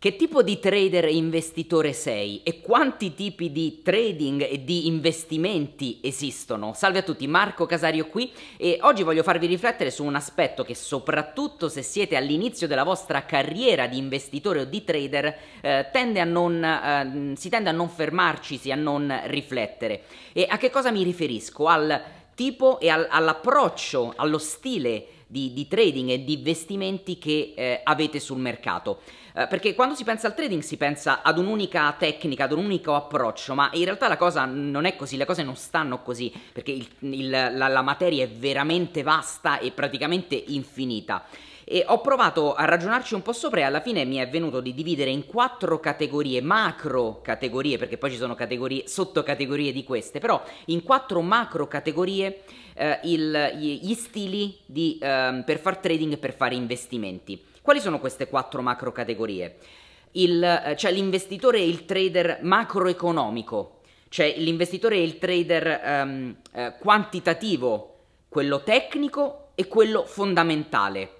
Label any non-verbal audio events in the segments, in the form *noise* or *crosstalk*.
Che tipo di trader e investitore sei e quanti tipi di trading e di investimenti esistono? Salve a tutti, Marco Casario qui e oggi voglio farvi riflettere su un aspetto che soprattutto se siete all'inizio della vostra carriera di investitore o di trader eh, tende non, eh, si tende a non fermarci, a non riflettere. E a che cosa mi riferisco? Al tipo e al, all'approccio, allo stile di, di trading e di investimenti che eh, avete sul mercato. Eh, perché quando si pensa al trading si pensa ad un'unica tecnica, ad un unico approccio, ma in realtà la cosa non è così, le cose non stanno così, perché il, il, la, la materia è veramente vasta e praticamente infinita. E ho provato a ragionarci un po' sopra e alla fine mi è venuto di dividere in quattro categorie, macro categorie, perché poi ci sono categorie, sottocategorie di queste, però in quattro macro categorie eh, il, gli, stili di, eh, per far trading e per fare investimenti. Quali sono queste quattro macro categorie? Eh, c'è l'investitore e il trader macroeconomico, c'è l'investitore e il trader um, eh, quantitativo, quello tecnico e quello fondamentale.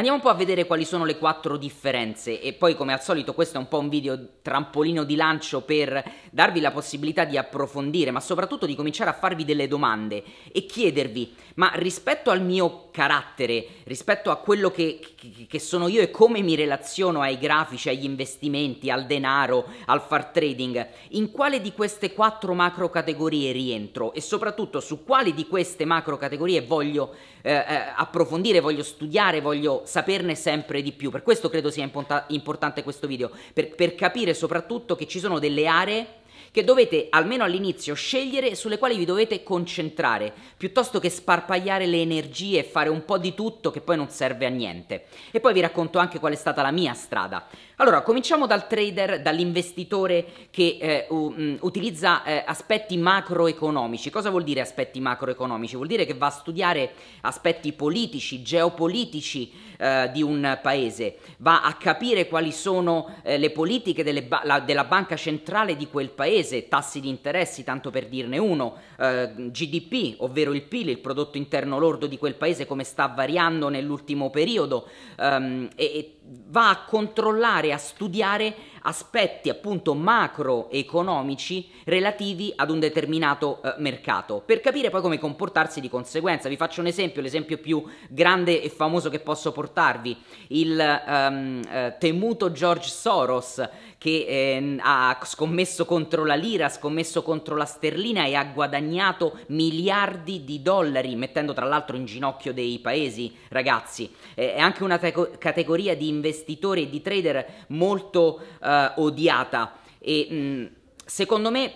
Andiamo un po' a vedere quali sono le quattro differenze e poi come al solito questo è un po' un video trampolino di lancio per darvi la possibilità di approfondire ma soprattutto di cominciare a farvi delle domande e chiedervi ma rispetto al mio carattere, rispetto a quello che, che sono io e come mi relaziono ai grafici, agli investimenti, al denaro, al far trading, in quale di queste quattro macro categorie rientro e soprattutto su quali di queste macro categorie voglio eh, eh approfondire, voglio studiare, voglio saperne sempre di più. Per questo credo sia imponta- importante questo video, per, per capire soprattutto che ci sono delle aree che dovete almeno all'inizio scegliere sulle quali vi dovete concentrare, piuttosto che sparpagliare le energie e fare un po' di tutto che poi non serve a niente. E poi vi racconto anche qual è stata la mia strada. Allora, cominciamo dal trader, dall'investitore che eh, um, utilizza eh, aspetti macroeconomici. Cosa vuol dire aspetti macroeconomici? Vuol dire che va a studiare aspetti politici, geopolitici eh, di un paese, va a capire quali sono eh, le politiche delle, la, della banca centrale di quel paese spese, tassi di interessi, tanto per dirne uno, eh, GDP, ovvero il PIL, il prodotto interno lordo di quel paese, come sta variando nell'ultimo periodo, ehm, e, e va a controllare, a studiare aspetti appunto macroeconomici relativi ad un determinato eh, mercato, per capire poi come comportarsi di conseguenza. Vi faccio un esempio, l'esempio più grande e famoso che posso portarvi, il um, eh, temuto George Soros che eh, ha scommesso contro la lira, ha scommesso contro la sterlina e ha guadagnato miliardi di dollari, mettendo tra l'altro in ginocchio dei paesi, ragazzi. Eh, è anche una te- categoria di investitori e di trader molto... Eh, eh, odiata e mh, secondo me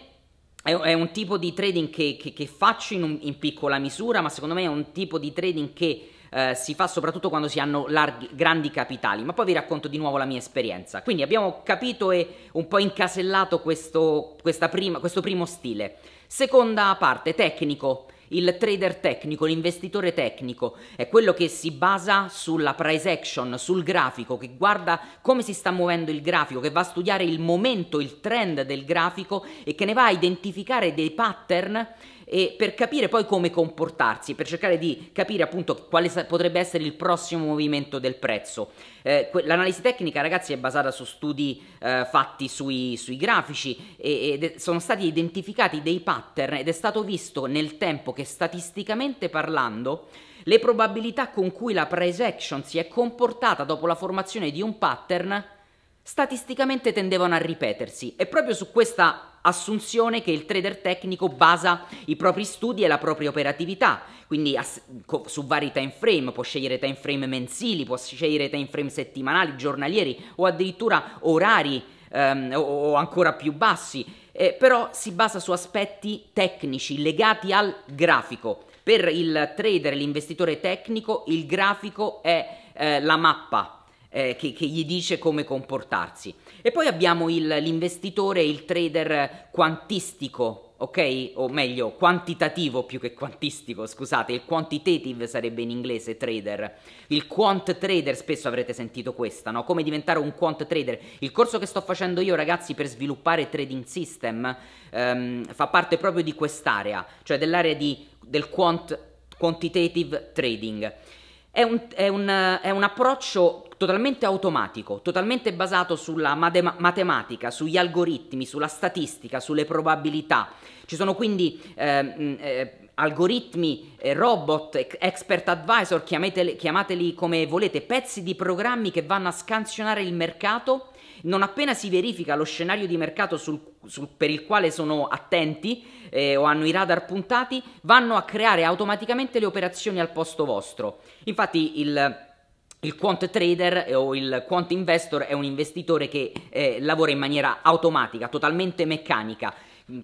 è, un tipo di trading che, che, che faccio in, un, in, piccola misura, ma secondo me è un tipo di trading che eh, si fa soprattutto quando si hanno larghi, grandi capitali. Ma poi vi racconto di nuovo la mia esperienza. Quindi abbiamo capito e un po' incasellato questo, prima, questo primo stile. Seconda parte, tecnico. Il trader tecnico, l'investitore tecnico è quello che si basa sulla price action, sul grafico, che guarda come si sta muovendo il grafico, che va a studiare il momento, il trend del grafico e che ne va a identificare dei pattern e per capire poi come comportarsi, per cercare di capire appunto quale potrebbe essere il prossimo movimento del prezzo. Eh, l'analisi tecnica, ragazzi, è basata su studi eh, fatti sui, sui grafici e, e sono stati identificati dei pattern ed è stato visto nel tempo che statisticamente parlando le probabilità con cui la price action si è comportata dopo la formazione di un pattern statisticamente tendevano a ripetersi e proprio su questa assunzione che il trader tecnico basa i propri studi e la propria operatività, quindi su vari time frame, può scegliere time frame mensili, può scegliere time frame settimanali, giornalieri o addirittura orari ehm, o ancora più bassi. Eh, però si basa su aspetti tecnici legati al grafico. Per il trader, l'investitore tecnico, il grafico è eh, la mappa eh, che, che, gli dice come comportarsi. E poi abbiamo il, l'investitore, il trader quantistico, ok? O meglio, quantitativo più che quantistico, scusate, il quantitative sarebbe in inglese trader. Il quant trader, spesso avrete sentito questa, no? Come diventare un quant trader. Il corso che sto facendo io, ragazzi, per sviluppare trading system ehm, fa parte proprio di quest'area, cioè dell'area di, del quant, quantitative trading. È un, è, un, è un, approccio totalmente automatico, totalmente basato sulla matematica, sugli algoritmi, sulla statistica, sulle probabilità. Ci sono quindi eh, eh, algoritmi, eh, robot, expert advisor, chiamateli, chiamateli come volete, pezzi di programmi che vanno a scansionare il mercato non appena si verifica lo scenario di mercato sul, sul, per il quale sono attenti eh, o hanno i radar puntati, vanno a creare automaticamente le operazioni al posto vostro. Infatti il il quant trader o il quant investor è un investitore che eh, lavora in maniera automatica, totalmente meccanica,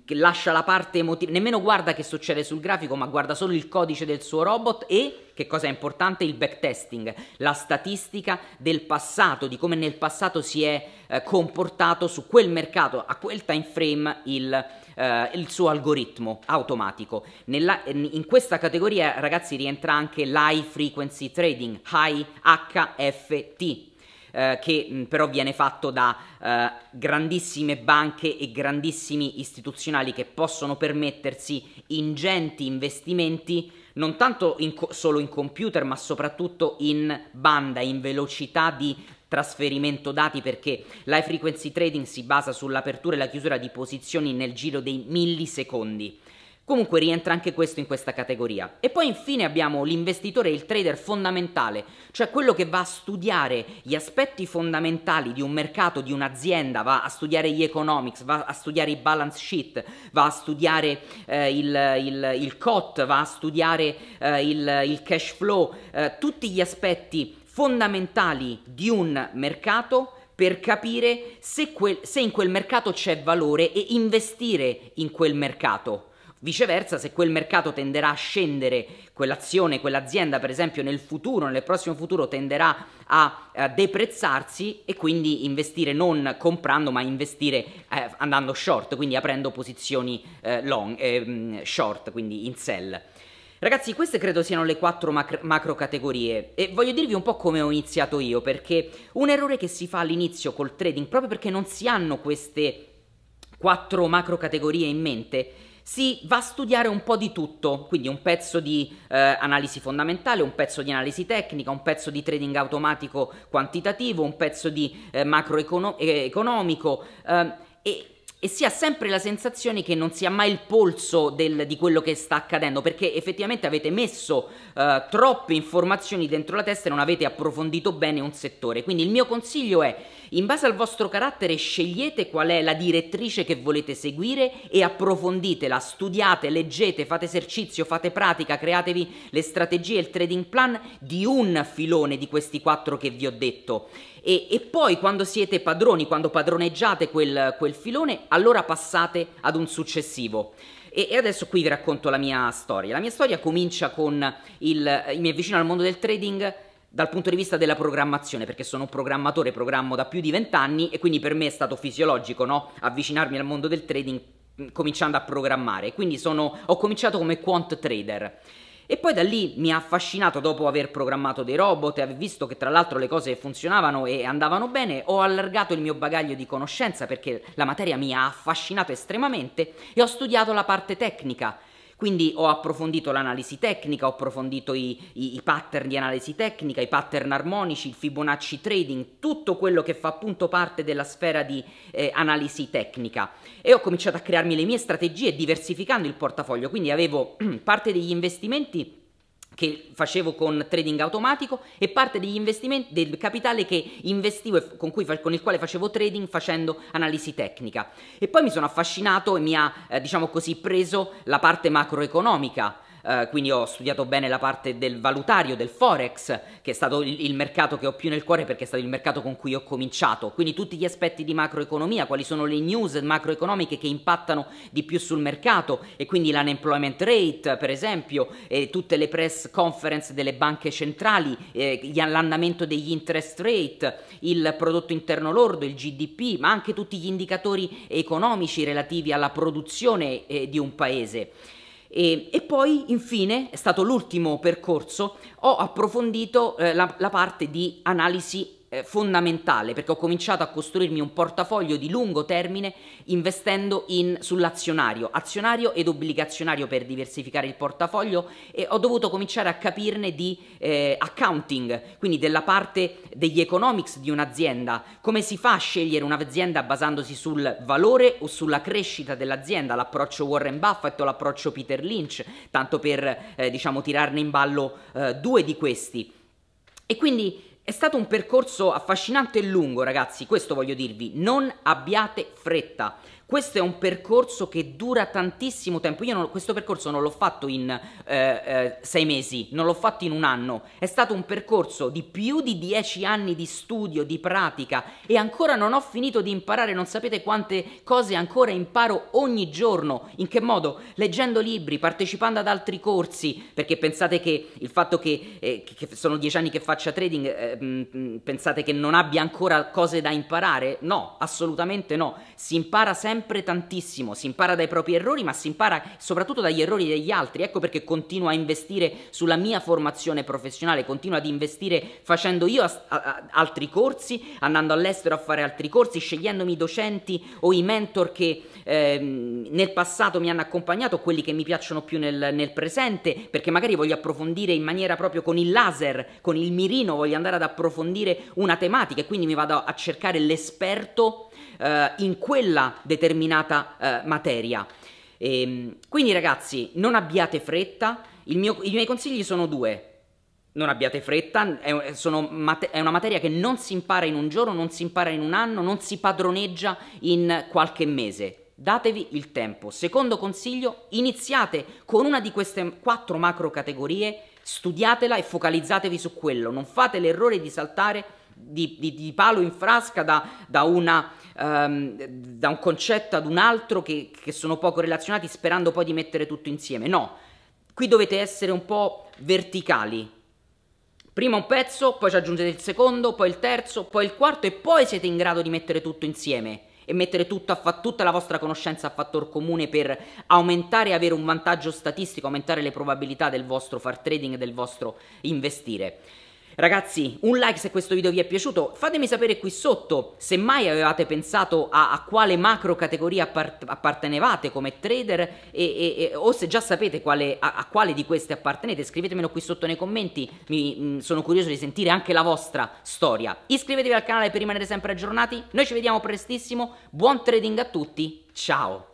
che lascia la parte emotiva, nemmeno guarda che succede sul grafico, ma guarda solo il codice del suo robot e che cosa è importante? Il backtesting, la statistica del passato, di come nel passato si è eh, comportato su quel mercato, a quel time frame il eh, il suo algoritmo automatico. Nella, in questa categoria, ragazzi, rientra anche l'high frequency trading, high HFT, eh, che mh, però viene fatto da eh, grandissime banche e grandissimi istituzionali che possono permettersi ingenti investimenti non tanto in co- solo in computer ma soprattutto in banda, in velocità di trasferimento dati perché l'high frequency trading si basa sull'apertura e la chiusura di posizioni nel giro dei millisecondi. Comunque rientra anche questo in questa categoria. E poi infine abbiamo l'investitore e il trader fondamentale, cioè quello che va a studiare gli aspetti fondamentali di un mercato, di un'azienda, va a studiare gli economics, va a studiare i balance sheet, va a studiare eh, il, il, il, COT, va a studiare eh, il, il, cash flow, eh, tutti gli aspetti fondamentali di un mercato per capire se, quel, se in quel mercato c'è valore e investire in quel mercato. Viceversa, se quel mercato tenderà a scendere, quell'azione, quell'azienda, per esempio, nel futuro, nel prossimo futuro, tenderà a, a deprezzarsi e quindi investire non comprando, ma investire eh, andando short, quindi aprendo posizioni eh, long, eh, short, quindi in sell. Ragazzi, queste credo siano le quattro mac- macro categorie e voglio dirvi un po' come ho iniziato io, perché un errore che si fa all'inizio col trading, proprio perché non si hanno queste quattro macro categorie in mente, si va a studiare un po' di tutto, quindi un pezzo di eh, analisi fondamentale, un pezzo di analisi tecnica, un pezzo di trading automatico quantitativo, un pezzo di eh, macroeconomico eh, e si ha sempre la sensazione che non sia mai il polso del, di quello che sta accadendo, perché effettivamente avete messo eh, troppe informazioni dentro la testa e non avete approfondito bene un settore. Quindi il mio consiglio è, in base al vostro carattere, scegliete qual è la direttrice che volete seguire e approfonditela, studiate, leggete, fate esercizio, fate pratica, createvi le strategie il trading plan di un filone di questi quattro che vi ho detto e, e, poi quando siete padroni, quando padroneggiate quel, quel filone, allora passate ad un successivo. E, e, adesso qui vi racconto la mia storia. La mia storia comincia con il... mi avvicino al mondo del trading dal punto di vista della programmazione, perché sono un programmatore, programmo da più di vent'anni e quindi per me è stato fisiologico no? avvicinarmi al mondo del trading cominciando a programmare. Quindi sono, ho cominciato come quant trader. E poi da lì mi ha affascinato dopo aver programmato dei robot e aver visto che tra l'altro le cose funzionavano e andavano bene, ho allargato il mio bagaglio di conoscenza perché la materia mi ha affascinato estremamente e ho studiato la parte tecnica quindi ho approfondito l'analisi tecnica, ho approfondito i, i, i, pattern di analisi tecnica, i pattern armonici, il Fibonacci trading, tutto quello che fa appunto parte della sfera di eh, analisi tecnica e ho cominciato a crearmi le mie strategie diversificando il portafoglio, quindi avevo *clears throat* parte degli investimenti che facevo con trading automatico e parte degli investimenti del capitale che investivo, con, cui, con, il quale facevo trading facendo analisi tecnica. E poi mi sono affascinato e mi ha, eh, diciamo così, preso la parte macroeconomica eh, quindi ho studiato bene la parte del valutario, del forex, che è stato il, il, mercato che ho più nel cuore perché è stato il mercato con cui ho cominciato, quindi tutti gli aspetti di macroeconomia, quali sono le news macroeconomiche che impattano di più sul mercato e quindi l'unemployment rate per esempio, e tutte le press conference delle banche centrali, eh, l'andamento degli interest rate, il prodotto interno lordo, il GDP, ma anche tutti gli indicatori economici relativi alla produzione eh, di un paese. E, e, poi, infine, è stato l'ultimo percorso, ho approfondito eh, la, la parte di analisi fondamentale perché ho cominciato a costruirmi un portafoglio di lungo termine investendo in, sull'azionario, azionario ed obbligazionario per diversificare il portafoglio e ho dovuto cominciare a capirne di eh, accounting, quindi della parte degli economics di un'azienda, come si fa a scegliere un'azienda basandosi sul valore o sulla crescita dell'azienda, l'approccio Warren Buffett o l'approccio Peter Lynch, tanto per eh, diciamo tirarne in ballo eh, due di questi. E quindi è stato un percorso affascinante e lungo, ragazzi, questo voglio dirvi. Non abbiate fretta. Questo è un percorso che dura tantissimo tempo. Io non, questo percorso non l'ho fatto in eh, eh, sei mesi, non l'ho fatto in un anno. È stato un percorso di più di dieci anni di studio, di pratica e ancora non ho finito di imparare. Non sapete quante cose ancora imparo ogni giorno. In che modo? Leggendo libri, partecipando ad altri corsi. Perché pensate che il fatto che, eh, che sono dieci anni che faccia trading, mh, eh, mm, mm, pensate che non abbia ancora cose da imparare? No, assolutamente no si impara sempre tantissimo, si impara dai propri errori, ma si impara soprattutto dagli errori degli altri. Ecco perché continuo a investire sulla mia formazione professionale, continuo ad investire facendo io altri corsi, andando all'estero a fare altri corsi, scegliendomi i docenti o i mentor che eh, nel passato mi hanno accompagnato, quelli che mi piacciono più nel, nel presente, perché magari voglio approfondire in maniera proprio con il laser, con il mirino, voglio andare ad approfondire una tematica e quindi mi vado a cercare l'esperto eh, in quella determinata eh, materia. E, ehm, quindi ragazzi, non abbiate fretta, mio, i miei consigli sono due. Non abbiate fretta, è, mate, è una materia che non si impara in un giorno, non si impara in un anno, non si padroneggia in qualche mese. Datevi il tempo. Secondo consiglio, iniziate con una di queste quattro macro categorie, studiatela e focalizzatevi su quello. Non fate l'errore di saltare di, di, di palo in frasca da, da, una, um, da, un concetto ad un altro che, che sono poco relazionati sperando poi di mettere tutto insieme. No, qui dovete essere un po' verticali, Prima un pezzo, poi ci aggiungete il secondo, poi il terzo, poi il quarto e poi siete in grado di mettere tutto insieme e mettere fa- tutta la vostra conoscenza a fattor comune per aumentare e avere un vantaggio statistico, aumentare le probabilità del vostro far trading e del vostro investire. Ragazzi, un like se questo video vi è piaciuto, fatemi sapere qui sotto se mai avevate pensato a, a quale macro categoria appart appartenevate come trader e, e, e, o se già sapete quale, a, a, quale di queste appartenete, scrivetemelo qui sotto nei commenti, Mi, mh, mm, sono curioso di sentire anche la vostra storia. Iscrivetevi al canale per rimanere sempre aggiornati, noi ci vediamo prestissimo, buon trading a tutti, ciao!